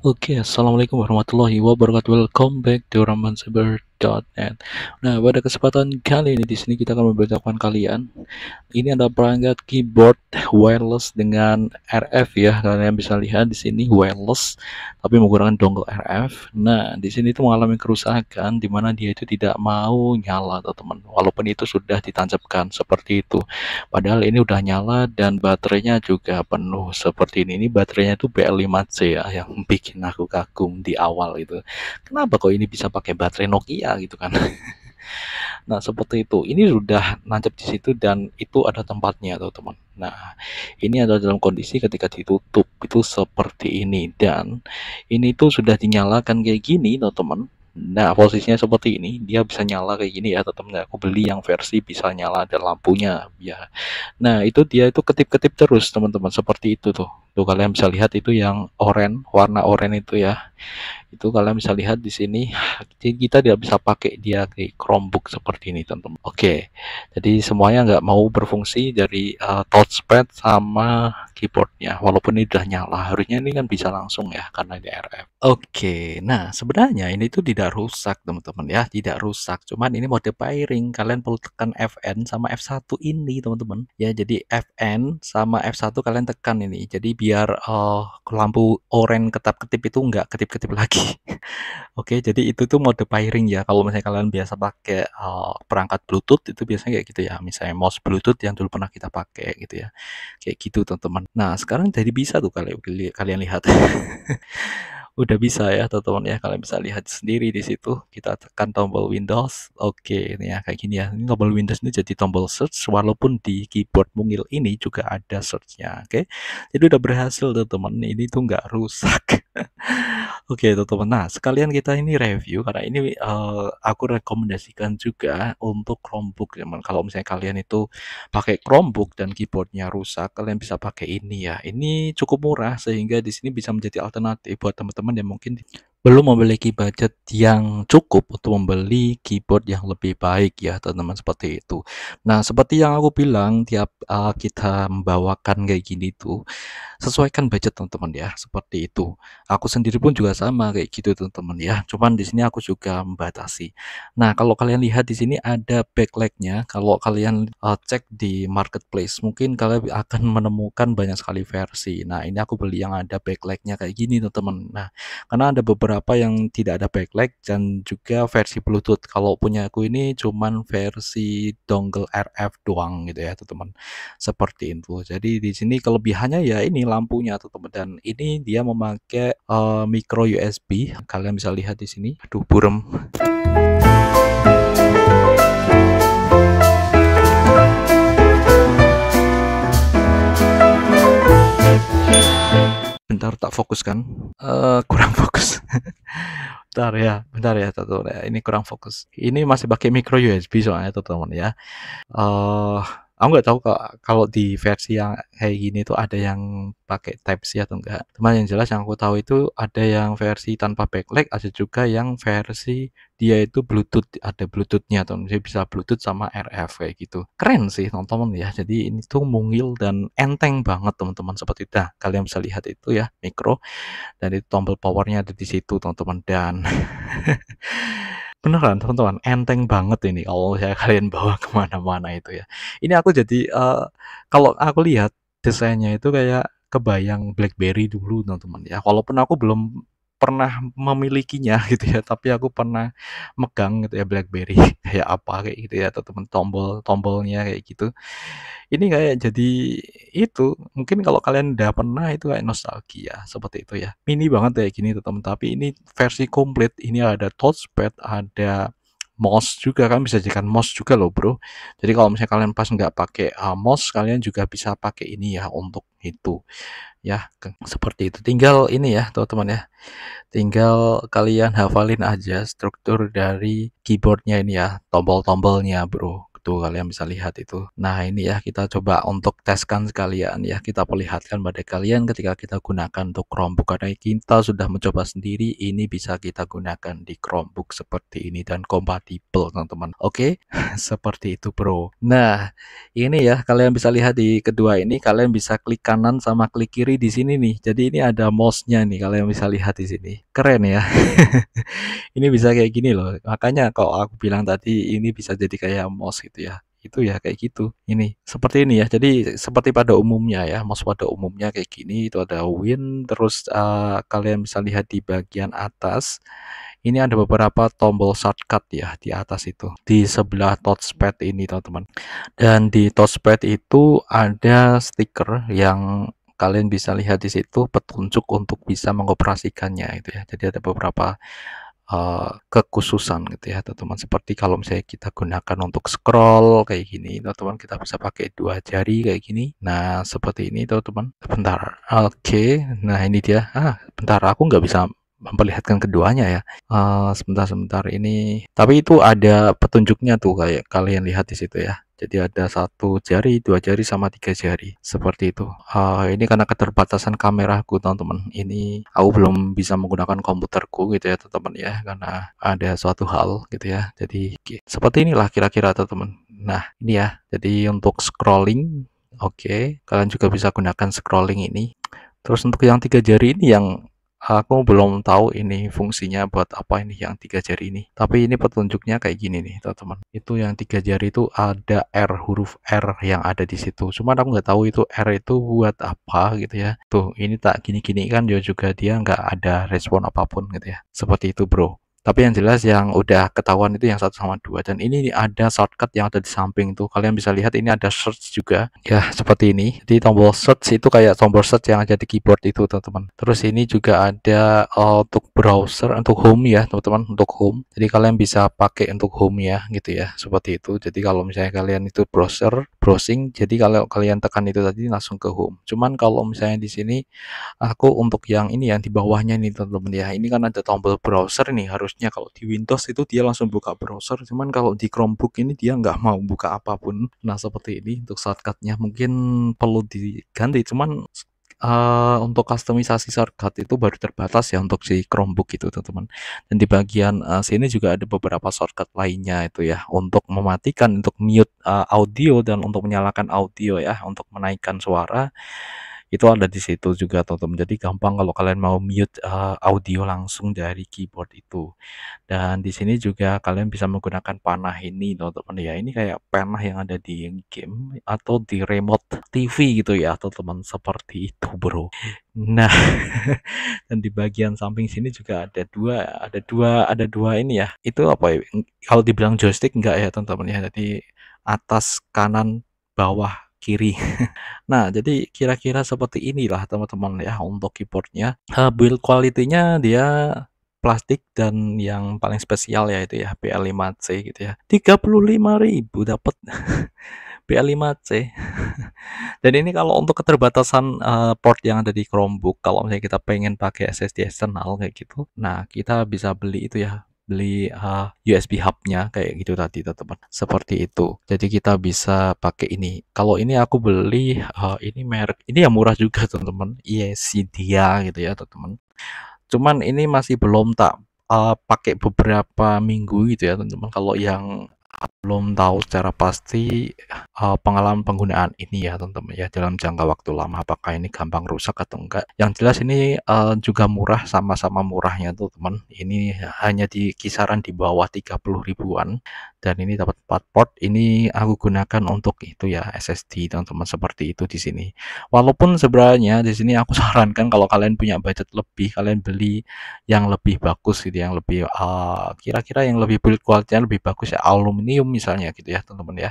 Oke, okay, assalamualaikum warahmatullahi wabarakatuh. Welcome back to Raman Cyber .net. Nah, pada kesempatan kali ini di sini kita akan memberitahukan kalian ini ada perangkat keyboard wireless dengan RF ya. Kalian bisa lihat di sini wireless tapi menggunakan dongle RF. Nah, di sini itu mengalami kerusakan di mana dia itu tidak mau nyala, teman-teman. Walaupun itu sudah ditancapkan seperti itu. Padahal ini udah nyala dan baterainya juga penuh seperti ini. Ini baterainya itu BL5C ya yang bikin aku kagum di awal itu. Kenapa kok ini bisa pakai baterai Nokia gitu kan. Nah, seperti itu. Ini sudah nancap di situ dan itu ada tempatnya, teman-teman. Nah, ini adalah dalam kondisi ketika ditutup itu seperti ini dan ini tuh sudah dinyalakan kayak gini, teman-teman. Nah, posisinya seperti ini, dia bisa nyala kayak gini ya, teman-teman. Aku beli yang versi bisa nyala ada lampunya ya. Nah, itu dia itu ketip-ketip terus, teman-teman, seperti itu tuh. Tuh kalian bisa lihat itu yang oranye, warna oranye itu ya. Itu kalian bisa lihat di sini kita tidak bisa pakai dia di Chromebook seperti ini teman-teman. Oke, jadi semuanya nggak mau berfungsi dari uh, touchpad sama keyboardnya. Walaupun ini udah nyala, harusnya ini kan bisa langsung ya karena di RF. Oke, nah sebenarnya ini tuh tidak rusak teman-teman ya, tidak rusak. Cuman ini mode pairing kalian perlu tekan Fn sama F1 ini teman-teman. Ya jadi Fn sama F1 kalian tekan ini. Jadi biar uh, lampu oranye ketap-ketip itu nggak ketip-ketip lagi. Oke, okay, jadi itu tuh mode pairing ya. Kalau misalnya kalian biasa pakai uh, perangkat Bluetooth itu biasanya kayak gitu ya. Misalnya mouse Bluetooth yang dulu pernah kita pakai gitu ya. Kayak gitu teman-teman. Nah, sekarang jadi bisa tuh kalian kalian lihat. udah bisa ya teman-teman ya kalian bisa lihat sendiri di situ kita tekan tombol Windows oke ini ya kayak gini ya ini tombol Windows ini jadi tombol search walaupun di keyboard mungil ini juga ada searchnya oke jadi udah berhasil teman-teman ini tuh nggak rusak Oke, teman-teman. Nah, sekalian kita ini review karena ini uh, aku rekomendasikan juga untuk Chromebook, teman. Kalau misalnya kalian itu pakai Chromebook dan keyboardnya rusak, kalian bisa pakai ini ya. Ini cukup murah sehingga di sini bisa menjadi alternatif buat teman-teman yang mungkin belum memiliki budget yang cukup untuk membeli keyboard yang lebih baik ya teman-teman seperti itu nah seperti yang aku bilang tiap uh, kita membawakan kayak gini tuh sesuaikan budget teman-teman ya seperti itu aku sendiri pun juga sama kayak gitu teman-teman ya cuman di sini aku juga membatasi nah kalau kalian lihat di sini ada backlightnya kalau kalian uh, cek di marketplace mungkin kalian akan menemukan banyak sekali versi nah ini aku beli yang ada backlightnya kayak gini teman-teman nah karena ada beberapa beberapa yang tidak ada backlight dan juga versi Bluetooth. Kalau punya aku ini cuman versi dongle RF doang gitu ya, teman-teman. Seperti itu. Jadi di sini kelebihannya ya ini lampunya, teman-teman. Dan ini dia memakai uh, micro USB. Kalian bisa lihat di sini. Aduh, burem. bentar tak fokus kan uh, kurang fokus bentar ya bentar ya tuh ya, ini kurang fokus ini masih pakai micro USB soalnya teman-teman ya uh, aku nggak tahu kok kalau di versi yang kayak gini tuh ada yang pakai Type C atau enggak cuman yang jelas yang aku tahu itu ada yang versi tanpa backlight ada juga yang versi dia itu Bluetooth ada Bluetoothnya atau misalnya bisa Bluetooth sama RF kayak gitu keren sih teman-teman ya jadi ini tuh mungil dan enteng banget teman-teman seperti itu nah, kalian bisa lihat itu ya mikro dan itu tombol powernya ada di situ teman-teman dan beneran teman-teman enteng banget ini kalau saya kalian bawa kemana-mana itu ya ini aku jadi uh, kalau aku lihat desainnya itu kayak kebayang BlackBerry dulu teman-teman ya walaupun aku belum pernah memilikinya gitu ya tapi aku pernah megang gitu ya BlackBerry kayak apa kayak gitu ya teman teman tombol tombolnya kayak gitu ini kayak jadi itu mungkin kalau kalian udah pernah itu kayak nostalgia seperti itu ya mini banget kayak gini teman tapi ini versi komplit ini ada touchpad ada mouse juga kan bisa jadikan mouse juga loh bro jadi kalau misalnya kalian pas nggak pakai uh, mouse kalian juga bisa pakai ini ya untuk itu ya seperti itu tinggal ini ya teman-teman ya tinggal kalian hafalin aja struktur dari keyboardnya ini ya tombol-tombolnya bro waktu kalian bisa lihat itu nah ini ya kita coba untuk teskan sekalian ya kita perlihatkan pada kalian ketika kita gunakan untuk Chromebook karena kita sudah mencoba sendiri ini bisa kita gunakan di Chromebook seperti ini dan kompatibel teman-teman oke seperti itu bro nah ini ya kalian bisa lihat di kedua ini kalian bisa klik kanan sama klik kiri di sini nih jadi ini ada mouse-nya nih kalian bisa lihat di sini keren ya ini bisa kayak gini loh makanya kalau aku bilang tadi ini bisa jadi kayak mouse gitu ya itu ya kayak gitu ini seperti ini ya jadi seperti pada umumnya ya mouse pada umumnya kayak gini itu ada win terus uh, kalian bisa lihat di bagian atas ini ada beberapa tombol shortcut ya di atas itu di sebelah touchpad ini teman-teman dan di touchpad itu ada stiker yang kalian bisa lihat di situ petunjuk untuk bisa mengoperasikannya itu ya jadi ada beberapa Eh, kekhususan gitu ya teman-teman seperti kalau misalnya kita gunakan untuk scroll kayak gini teman-teman kita bisa pakai dua jari kayak gini nah seperti ini teman-teman bentar oke okay. nah ini dia ah bentar aku nggak bisa memperlihatkan keduanya ya. Sebentar-sebentar eh, uh, ini, tapi itu ada petunjuknya tuh kayak kalian lihat di situ ya jadi ada satu jari dua jari sama tiga jari seperti itu uh, ini karena keterbatasan kameraku teman-teman ini aku belum bisa menggunakan komputerku gitu ya teman-teman ya karena ada suatu hal gitu ya jadi seperti inilah kira-kira teman-teman nah ini ya jadi untuk scrolling oke okay. kalian juga bisa gunakan scrolling ini terus untuk yang tiga jari ini yang aku belum tahu ini fungsinya buat apa ini yang tiga jari ini tapi ini petunjuknya kayak gini nih teman-teman itu yang tiga jari itu ada R huruf R yang ada di situ Cuma aku nggak tahu itu R itu buat apa gitu ya tuh ini tak gini-gini kan dia ya juga dia nggak ada respon apapun gitu ya seperti itu bro tapi yang jelas yang udah ketahuan itu yang satu sama dua dan ini ada shortcut yang ada di samping tuh kalian bisa lihat ini ada search juga ya seperti ini di tombol search itu kayak tombol search yang ada di keyboard itu teman-teman terus ini juga ada uh, untuk browser untuk home ya teman-teman untuk home jadi kalian bisa pakai untuk home ya gitu ya seperti itu jadi kalau misalnya kalian itu browser browsing. Jadi kalau kalian tekan itu tadi langsung ke home. Cuman kalau misalnya di sini aku untuk yang ini yang di bawahnya ini teman-teman ya. Ini kan ada tombol browser nih harusnya kalau di Windows itu dia langsung buka browser. Cuman kalau di Chromebook ini dia nggak mau buka apapun. Nah seperti ini untuk shortcutnya mungkin perlu diganti. Cuman uh, untuk customisasi shortcut itu baru terbatas ya untuk si Chromebook itu teman-teman. Dan di bagian uh, sini juga ada beberapa shortcut lainnya itu ya untuk mematikan, untuk mute uh, audio dan untuk menyalakan audio ya, untuk menaikkan suara itu ada di situ juga teman-teman jadi gampang kalau kalian mau mute uh, audio langsung dari keyboard itu dan di sini juga kalian bisa menggunakan panah ini teman-teman ya ini kayak panah yang ada di game atau di remote TV gitu ya teman-teman seperti itu bro Nah, dan di bagian samping sini juga ada dua, ada dua, ada dua ini ya. Itu apa ya? Kalau dibilang joystick enggak ya teman-teman ya. Jadi atas, kanan, bawah kiri. nah, jadi kira-kira seperti inilah teman-teman ya untuk keyboardnya. Uh, build quality-nya dia plastik dan yang paling spesial yaitu ya PL5C gitu ya. 35.000 dapat PL5C. dan ini kalau untuk keterbatasan uh, port yang ada di Chromebook, kalau misalnya kita pengen pakai SSD eksternal kayak gitu, nah kita bisa beli itu ya beli uh, USB hubnya kayak gitu tadi teman-teman seperti itu jadi kita bisa pakai ini kalau ini aku beli uh, ini merek ini yang murah juga teman-teman si dia gitu ya teman-teman cuman ini masih belum tak uh, pakai beberapa minggu gitu ya teman-teman kalau yang belum tahu secara pasti uh, pengalaman penggunaan ini ya teman-teman ya dalam jangka waktu lama apakah ini gampang rusak atau enggak yang jelas ini uh, juga murah sama-sama murahnya tuh teman ini hanya di kisaran di bawah 30 ribuan dan ini dapat 4 port ini aku gunakan untuk itu ya SSD teman-teman seperti itu di sini walaupun sebenarnya di sini aku sarankan kalau kalian punya budget lebih kalian beli yang lebih bagus gitu yang lebih eh, kira-kira uh, yang lebih build kualitasnya lebih bagus ya aluminium misalnya gitu ya teman-teman ya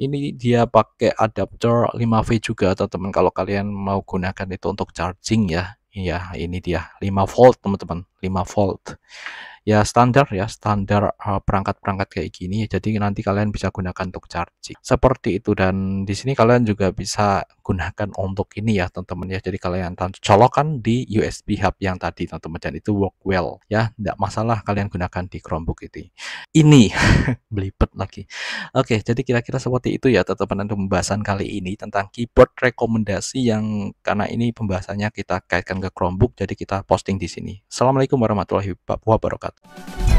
ini dia pakai adapter 5V juga teman-teman kalau kalian mau gunakan itu untuk charging ya. Iya, ini dia 5 volt teman-teman, 5 volt ya standar ya standar eh, perangkat-perangkat uh, kayak gini jadi nanti kalian bisa gunakan untuk charging seperti itu dan di sini kalian juga bisa gunakan untuk ini ya teman-teman ya jadi kalian colokan di USB hub yang tadi teman-teman dan itu work well ya tidak masalah kalian gunakan di Chromebook itu ini belipet lagi oke jadi kira-kira seperti itu ya teman-teman untuk pembahasan kali ini tentang keyboard rekomendasi yang karena ini pembahasannya kita kaitkan ke Chromebook jadi kita posting di sini Assalamualaikum warahmatullahi wabarakatuh Murat.